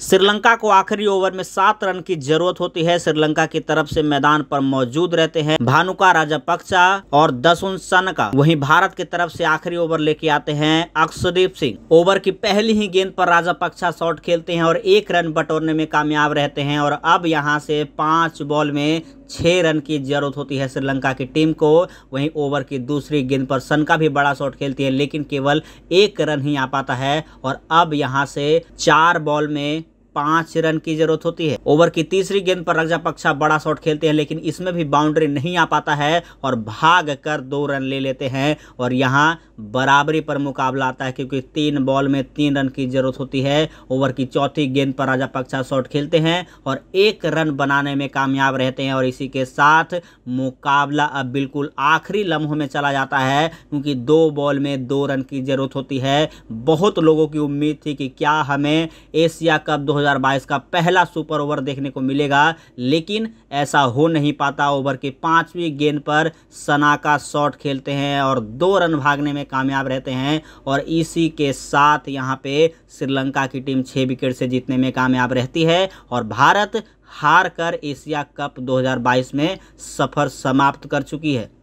श्रीलंका को आखिरी ओवर में सात रन की जरूरत होती है श्रीलंका की तरफ से मैदान पर मौजूद रहते हैं भानुका राजापक्सा और दसुन सनका वहीं भारत की तरफ से आखिरी ओवर लेके आते हैं अक्षदीप सिंह ओवर की पहली ही गेंद पर पक्षा शॉट खेलते हैं और एक रन बटोरने में कामयाब रहते हैं और अब यहाँ से पांच बॉल में छह रन की जरूरत होती है श्रीलंका की टीम को वहीं ओवर की दूसरी गेंद पर सनका भी बड़ा शॉट खेलती है लेकिन केवल एक रन ही आ पाता है और अब यहाँ से चार बॉल में पांच रन की जरूरत होती है ओवर की तीसरी गेंद पर रक्षा पक्षा बड़ा शॉट खेलते हैं लेकिन इसमें भी बाउंड्री नहीं आ पाता है और भाग कर दो रन ले लेते हैं और यहाँ बराबरी पर मुकाबला आता है क्योंकि तीन बॉल में तीन रन की जरूरत होती है ओवर की चौथी गेंद पर राजा पक्षा शॉट खेलते हैं और एक रन बनाने में कामयाब रहते हैं और इसी के साथ मुकाबला अब बिल्कुल आखिरी लम्हों में चला जाता है क्योंकि दो बॉल में दो रन की जरूरत होती है बहुत लोगों की उम्मीद थी कि क्या हमें एशिया कप दो 2022 का पहला सुपर ओवर देखने को मिलेगा लेकिन ऐसा हो नहीं पाता ओवर के पाँचवीं गेंद पर सना का शॉट खेलते हैं और दो रन भागने में कामयाब रहते हैं और इसी के साथ यहाँ पे श्रीलंका की टीम छः विकेट से जीतने में कामयाब रहती है और भारत हार कर एशिया कप 2022 में सफ़र समाप्त कर चुकी है